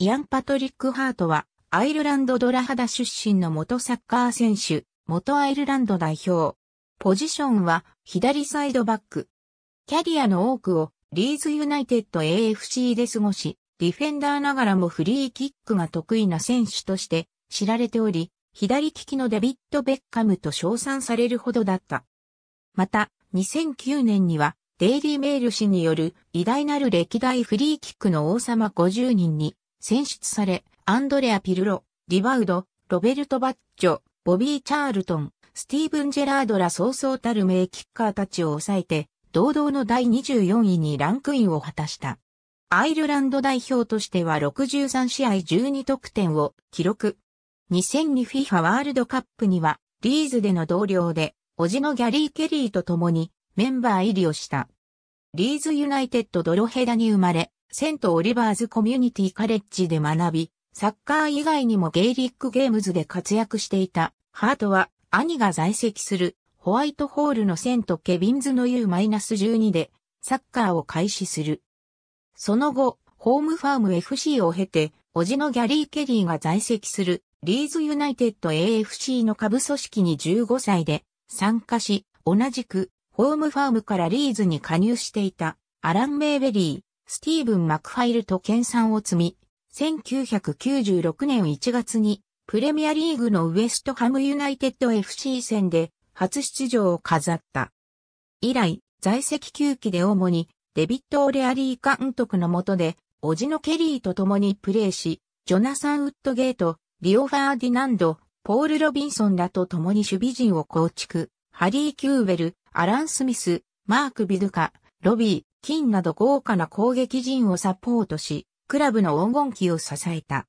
イアン・パトリック・ハートは、アイルランドドラハダ出身の元サッカー選手、元アイルランド代表。ポジションは、左サイドバック。キャリアの多くを、リーズユナイテッド AFC で過ごし、ディフェンダーながらもフリーキックが得意な選手として知られており、左利きのデビッド・ベッカムと称賛されるほどだった。また、2009年には、デイリー・メール氏による偉大なる歴代フリーキックの王様50人に選出され、アンドレア・ピルロ、リバウド、ロベルト・バッチョ、ボビー・チャールトン、スティーブン・ジェラードらそうそうたる名キッカーたちを抑えて、堂々の第24位にランクインを果たした。アイルランド代表としては63試合12得点を記録。2002FIFA ワールドカップには、リーズでの同僚で、叔父のギャリー・ケリーと共にメンバー入りをした。リーズユナイテッドドロヘダに生まれ、セント・オリバーズ・コミュニティ・カレッジで学び、サッカー以外にもゲイリック・ゲームズで活躍していたハートは兄が在籍するホワイトホールのセント・ケビンズの U-12 でサッカーを開始する。その後、ホームファーム FC を経て、叔父のギャリー・ケリーが在籍するリーズユナイテッド AFC の下部組織に15歳で参加し、同じくホームファームからリーズに加入していたアラン・メイベリー、スティーブン・マクファイルと研鑽を積み、1996年1月にプレミアリーグのウエストハムユナイテッド FC 戦で初出場を飾った。以来、在籍休期で主にデビット・オレアリー監督の下で、オジノ・ケリーと共にプレーし、ジョナサン・ウッドゲート、リオ・ファーディナンド、ポール・ロビンソンらと共に守備陣を構築、ハリー・キューウェル、アラン・スミス、マーク・ビドカ、ロビー、金など豪華な攻撃陣をサポートし、クラブの黄金期を支えた。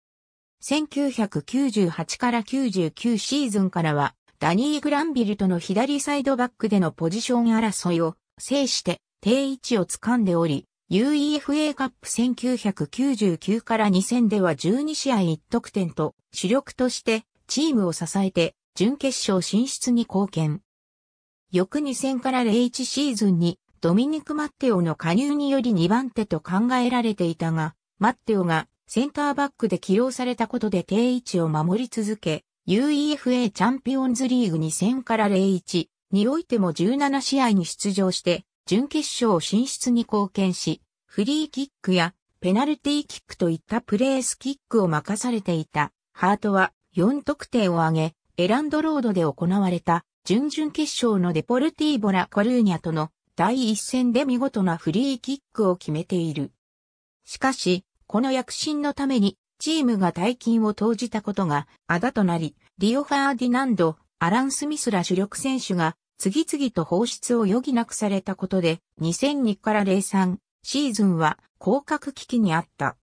1998から99シーズンからは、ダニー・グランビルとの左サイドバックでのポジション争いを制して定位置を掴んでおり、UEFA カップ1999から2000では12試合1得点と主力としてチームを支えて準決勝進出に貢献。翌2000から01シーズンにドミニク・マッテオの加入により2番手と考えられていたが、マッテオがセンターバックで起用されたことで定位置を守り続け、UEFA チャンピオンズリーグ2戦から01においても17試合に出場して、準決勝進出に貢献し、フリーキックやペナルティーキックといったプレースキックを任されていた。ハートは4得点を挙げ、エランドロードで行われた準々決勝のデポルティーボラ・コルーニャとの第一戦で見事なフリーキックを決めている。しかし、この躍進のために、チームが大金を投じたことが、あだとなり、リオ・ファーディナンド、アラン・スミスら主力選手が、次々と放出を余儀なくされたことで、2002から03シーズンは降格危機にあった。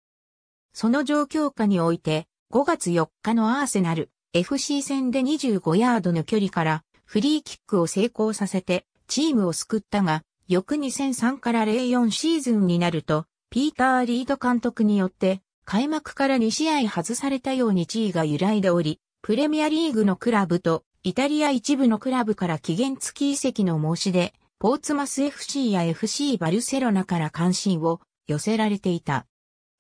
その状況下において、5月4日のアーセナル FC 戦で25ヤードの距離からフリーキックを成功させてチームを救ったが、翌2003から04シーズンになると、ピーター・リード監督によって、開幕から2試合外されたように地位が揺らいでおり、プレミアリーグのクラブと、イタリア一部のクラブから期限付き移籍の申し出、ポーツマス FC や FC バルセロナから関心を寄せられていた。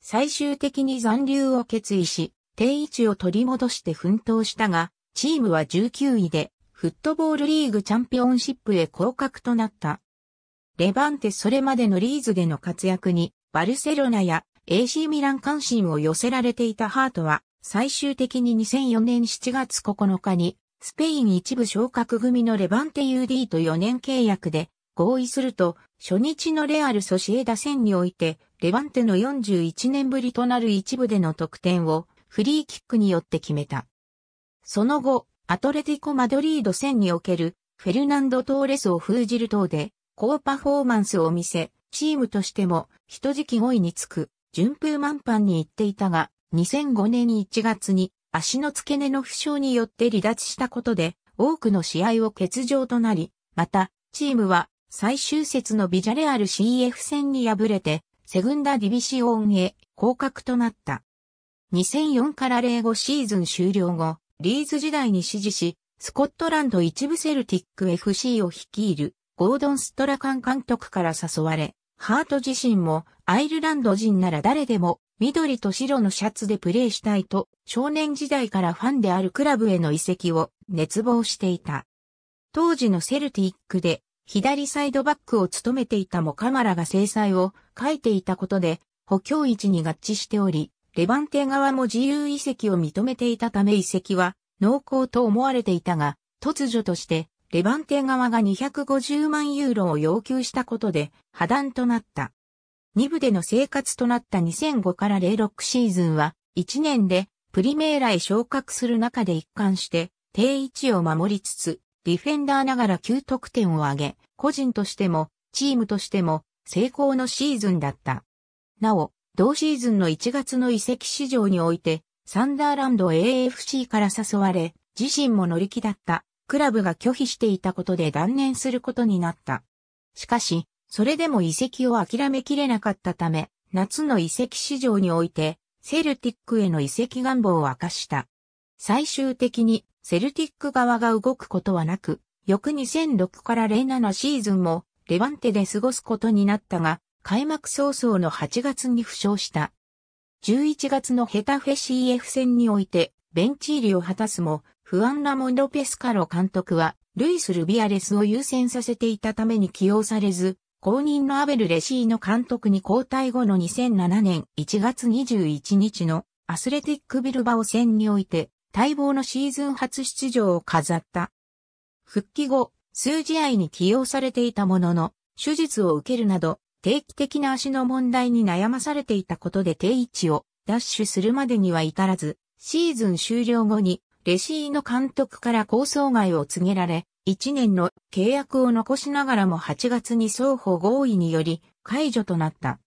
最終的に残留を決意し、定位置を取り戻して奮闘したが、チームは19位でフットボールリーグチャンピオンシップへ降格となった。レバンテそれまでのリーズでの活躍に、バルセロナや AC ミラン関心を寄せられていたハートは、最終的に2004年7月9日に、スペイン一部昇格組のレバンテ UD と4年契約で合意すると、初日のレアルソシエダ戦において、レバンテの41年ぶりとなる一部での得点を、フリーキックによって決めた。その後、アトレティコ・マドリード戦におけるフェルナンド・トーレスを封じる等で高パフォーマンスを見せ、チームとしても人時期5位につく順風満帆に行っていたが、2005年1月に足の付け根の負傷によって離脱したことで多くの試合を欠場となり、またチームは最終節のビジャレアル CF 戦に敗れてセグンダディビシオンへ降格となった。2004から05シーズン終了後、リーズ時代に指示し、スコットランド一部セルティック FC を率いるゴードン・ストラカン監督から誘われ、ハート自身もアイルランド人なら誰でも緑と白のシャツでプレーしたいと少年時代からファンであるクラブへの移籍を熱望していた。当時のセルティックで左サイドバックを務めていたモカマラが制裁を書いていたことで補強位置に合致しており、レバンテ側も自由移籍を認めていたため移籍は濃厚と思われていたが、突如としてレバンテ側が250万ユーロを要求したことで破断となった。2部での生活となった2005から06シーズンは1年でプリメーラへ昇格する中で一貫して定位置を守りつつディフェンダーながら9得点を挙げ個人としてもチームとしても成功のシーズンだった。なお、同シーズンの1月の移籍市場において、サンダーランド AFC から誘われ、自身も乗り気だったクラブが拒否していたことで断念することになった。しかし、それでも移籍を諦めきれなかったため、夏の移籍市場において、セルティックへの移籍願望を明かした。最終的に、セルティック側が動くことはなく、翌2006から07シーズンも、レバンテで過ごすことになったが、開幕早々の8月に負傷した。11月のヘタフェ CF 戦において、ベンチ入りを果たすも、フアン・ラモン・ロペスカロ監督は、ルイス・ルビアレスを優先させていたために起用されず、後任のアベル・レシーの監督に交代後の2007年1月21日のアスレティック・ビルバオ戦において、待望のシーズン初出場を飾った。復帰後、数試合に起用されていたものの、手術を受けるなど、定期的な足の問題に悩まされていたことで定位置をダッシュするまでには至らず、シーズン終了後にレシーの監督から構想外を告げられ、1年の契約を残しながらも8月に双方合意により解除となった。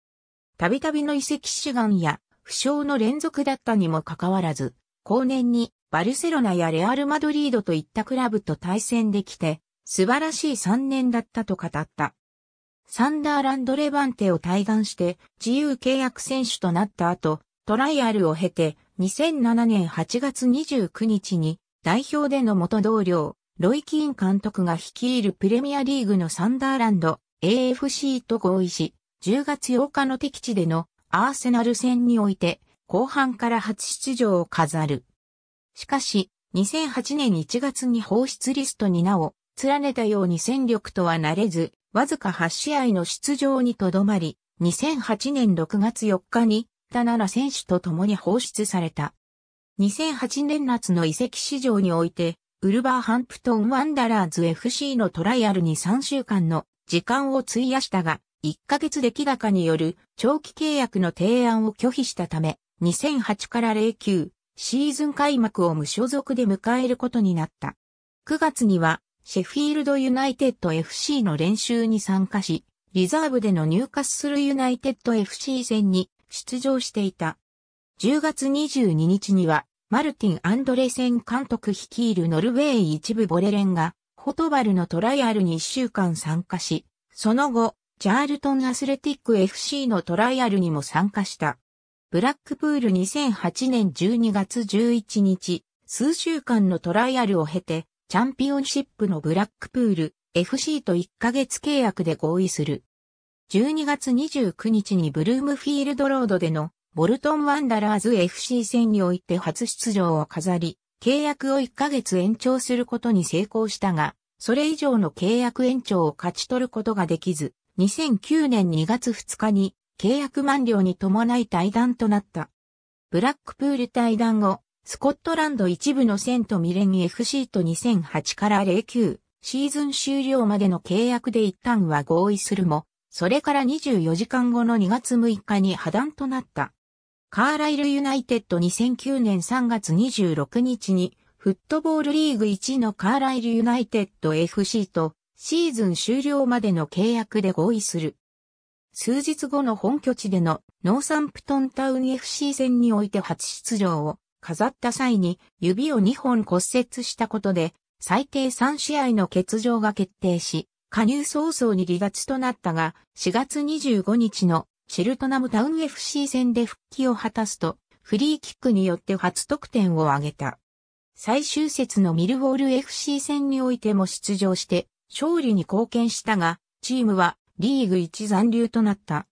たびたびの遺跡志願や負傷の連続だったにもかかわらず、後年にバルセロナやレアル・マドリードといったクラブと対戦できて、素晴らしい3年だったと語った。サンダーランドレバンテを退団して自由契約選手となった後、トライアルを経て2007年8月29日に代表での元同僚、ロイ・キーン監督が率いるプレミアリーグのサンダーランド AFC と合意し、10月8日の敵地でのアーセナル戦において後半から初出場を飾る。しかし、2008年1月に放出リストに名を連ねたように戦力とはなれず、わずか8試合の出場にとどまり、2008年6月4日に、田奈選手と共に放出された。2008年夏の移籍市場において、ウルバーハンプトンワンダラーズ FC のトライアルに3週間の時間を費やしたが、1ヶ月出来高による長期契約の提案を拒否したため、2008から09シーズン開幕を無所属で迎えることになった。9月にはシェフィールドユナイテッド FC の練習に参加し、リザーブでの入荷するユナイテッド FC 戦に出場していた。10月22日には、マルティン・アンドレセン監督率いるノルウェー一部ボレレンが、ホトバルのトライアルに1週間参加し、その後、チャールトン・アスレティック FC のトライアルにも参加した。ブラックプール2008年12月11日、数週間のトライアルを経て、チャンピオンシップのブラックプール FC と1ヶ月契約で合意する。12月29日にブルームフィールドロードでのボルトンワンダラーズ FC 戦において初出場を飾り、契約を1ヶ月延長することに成功したが、それ以上の契約延長を勝ち取ることができず、2009年2月2日に契約満了に伴い退団となった。ブラックプール退団後、スコットランド一部のセントミレニ FC と2008から09シーズン終了までの契約で一旦は合意するも、それから24時間後の2月6日に破断となった。カーライルユナイテッド2009年3月26日にフットボールリーグ1のカーライルユナイテッド FC とシーズン終了までの契約で合意する。数日後の本拠地でのノーサンプトンタウン FC 戦において初出場を飾った際に指を2本骨折したことで、最低3試合の欠場が決定し、加入早々に離脱となったが、4月25日のシェルトナムタウン FC 戦で復帰を果たすと、フリーキックによって初得点を挙げた。最終節のミルウォール FC 戦においても出場して、勝利に貢献したが、チームはリーグ1残留となった。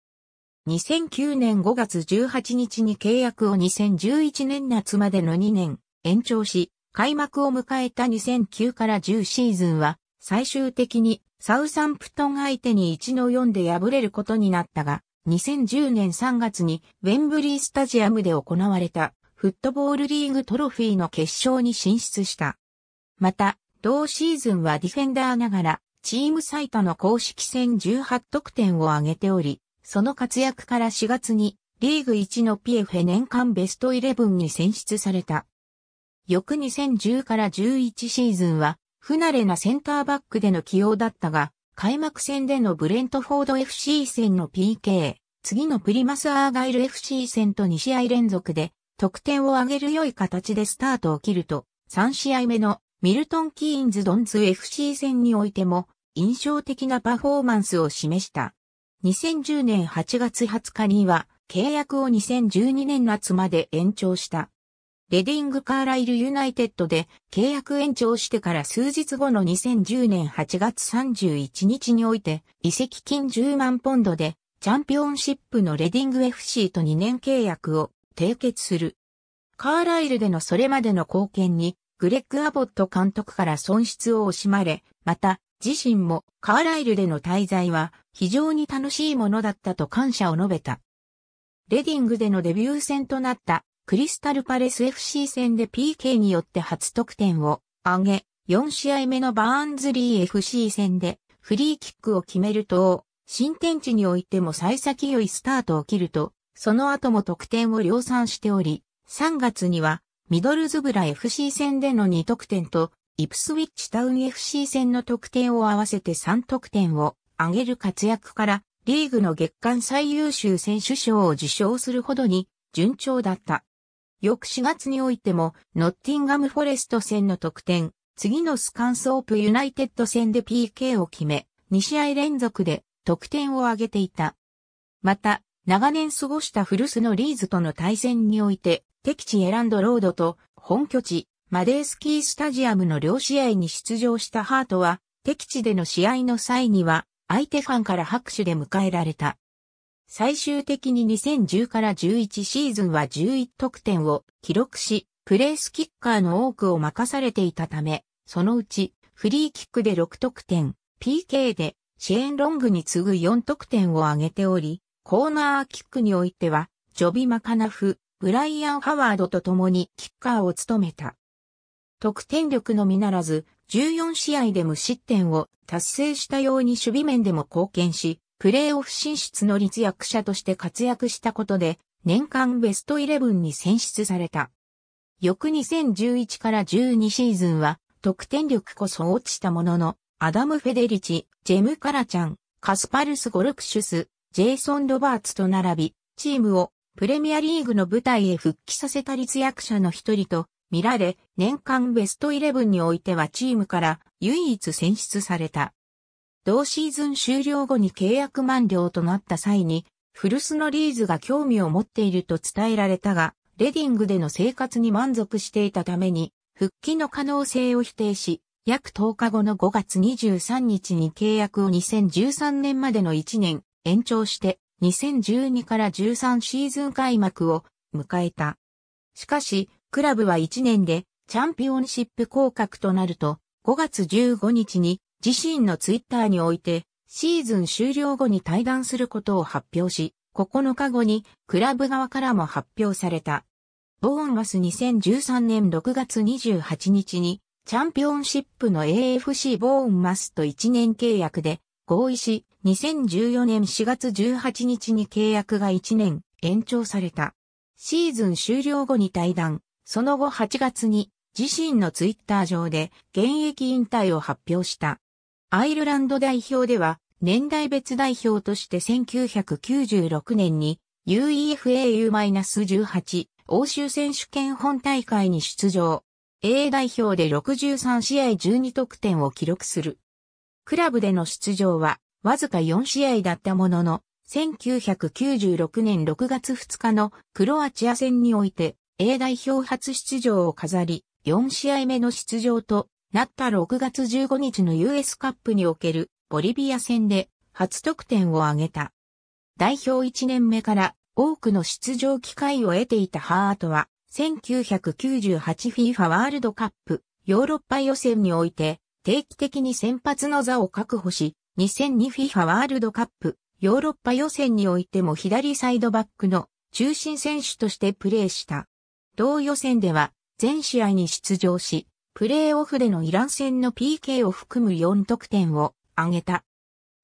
2009年5月18日に契約を2011年夏までの2年延長し、開幕を迎えた2009から10シーズンは、最終的にサウサンプトン相手に1の4で敗れることになったが、2010年3月にウェンブリースタジアムで行われたフットボールリーグトロフィーの決勝に進出した。また、同シーズンはディフェンダーながら、チーム最多の公式戦18得点を挙げており、その活躍から4月にリーグ1のピエフェ年間ベストイレブンに選出された。翌2010から11シーズンは不慣れなセンターバックでの起用だったが、開幕戦でのブレントフォード FC 戦の PK、次のプリマスアーガイル FC 戦と2試合連続で得点を上げる良い形でスタートを切ると、3試合目のミルトン・キーンズ・ドンズ FC 戦においても印象的なパフォーマンスを示した。2010年8月20日には契約を2012年夏まで延長した。レディング・カーライル・ユナイテッドで契約延長してから数日後の2010年8月31日において、移籍金10万ポンドで、チャンピオンシップのレディング FC と2年契約を締結する。カーライルでのそれまでの貢献に、グレッグ・アボット監督から損失を惜しまれ、また、自身もカーライルでの滞在は非常に楽しいものだったと感謝を述べた。レディングでのデビュー戦となったクリスタルパレス FC 戦で PK によって初得点を挙げ、4試合目のバーンズリー FC 戦でフリーキックを決めると、新天地においても幸先良いスタートを切ると、その後も得点を量産しており、3月にはミドルズブラ FC 戦での2得点と、イプスウィッチタウン FC 戦の得点を合わせて3得点を上げる活躍から、リーグの月間最優秀選手賞を受賞するほどに順調だった。翌4月においても、ノッティンガムフォレスト戦の得点、次のスカンソープユナイテッド戦で PK を決め、2試合連続で得点を挙げていた。また、長年過ごした古巣のリーズとの対戦において、敵地エランドロードと本拠地、マデースキースタジアムの両試合に出場したハートは、敵地での試合の際には、相手ファンから拍手で迎えられた。最終的に2010から11シーズンは11得点を記録し、プレースキッカーの多くを任されていたため、そのうちフリーキックで6得点、PK でシェーン・ロングに次ぐ4得点を挙げており、コーナーキックにおいては、ジョビ・マカナフ、ブライアン・ハワードと共にキッカーを務めた。得点力のみならず、14試合で無失点を達成したように守備面でも貢献し、プレーオフ進出の立役者として活躍したことで、年間ベストイレブンに選出された。翌2011から12シーズンは、得点力こそ落ちたものの、アダム・フェデリチ、ジェム・カラチャン、カスパルス・ゴルクシュス、ジェイソン・ロバーツと並び、チームをプレミアリーグの舞台へ復帰させた立役者の一人と見られ、年間ベストイレブンにおいてはチームから唯一選出された。同シーズン終了後に契約満了となった際に、古巣のリーズが興味を持っていると伝えられたが、レディングでの生活に満足していたために、復帰の可能性を否定し、約10日後の5月23日に契約を2013年までの1年延長して2012から13シーズン開幕を迎えた。しかし、クラブは1年でチャンピオンシップ降格となると、5月15日に自身のツイッターにおいて、シーズン終了後に退団することを発表し、9日後にクラブ側からも発表された。ボーンマス2013年6月28日にチャンピオンシップの AFC ボーンマスと1年契約で合意し、2014年4月18日に契約が1年延長された。シーズン終了後に退団、その後8月に自身のツイッター上で現役引退を発表した。アイルランド代表では年代別代表として1996年に UEFAU-18 欧州選手権本大会に出場。A 代表で63試合12得点を記録する。クラブでの出場はわずか4試合だったものの、1996年6月2日のクロアチア戦において A 代表初出場を飾り、4試合目の出場となった6月15日の US カップにおけるボリビア戦で初得点を挙げた。代表1年目から多くの出場機会を得ていたハートは、1998FIFA ワールドカップヨーロッパ予選において定期的に先発の座を確保し、2002FIFA ワールドカップヨーロッパ予選においても左サイドバックの中心選手としてプレーした。同予選では全試合に出場し、プレーオフでのイラン戦の PK を含む4得点を挙げた。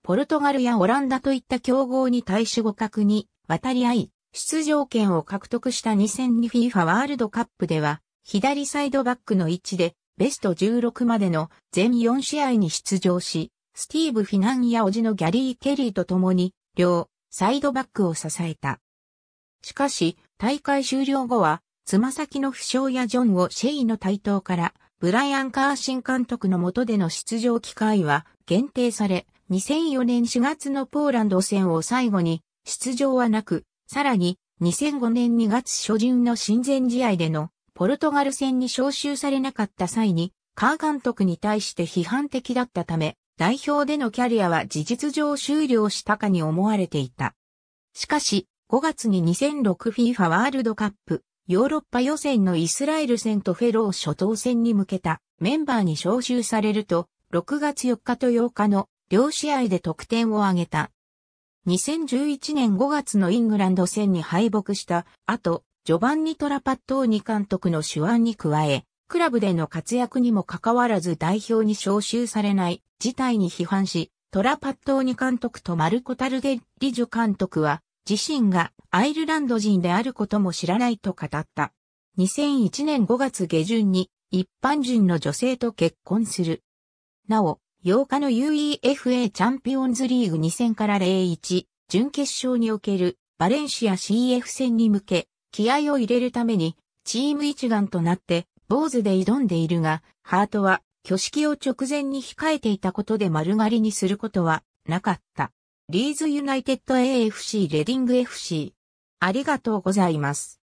ポルトガルやオランダといった強豪に対し互角に渡り合い、出場権を獲得した 2002FIFA ワールドカップでは、左サイドバックの位置でベスト16までの全4試合に出場し、スティーブ・フィナンやおじのギャリー・ケリーと共に、両サイドバックを支えた。しかし、大会終了後は、つま先の負傷やジョン・をシェイの台頭から、ブライアン・カーシン監督の下での出場機会は限定され、2004年4月のポーランド戦を最後に出場はなく、さらに2005年2月初旬の親善試合でのポルトガル戦に招集されなかった際に、カー監督に対して批判的だったため、代表でのキャリアは事実上終了したかに思われていた。しかし、5月に 2006FIFA ワールドカップヨーロッパ予選のイスラエル戦とフェロー初等戦に向けたメンバーに招集されると、6月4日と8日の両試合で得点を挙げた。2011年5月のイングランド戦に敗北した後、序盤にトラパットーニ監督の手腕に加え、クラブでの活躍にもかかわらず代表に招集されない事態に批判し、トラパットーニ監督とマルコ・タルゲリジュ監督は自身がアイルランド人であることも知らないと語った。2001年5月下旬に一般人の女性と結婚する。なお、8日の UEFA チャンピオンズリーグ2戦から01準決勝におけるバレンシア CF 戦に向け気合を入れるためにチーム一丸となって坊主で挑んでいるが、ハートは挙式を直前に控えていたことで丸刈りにすることはなかった。リーズユナイテッド AFC レディング FC。ありがとうございます。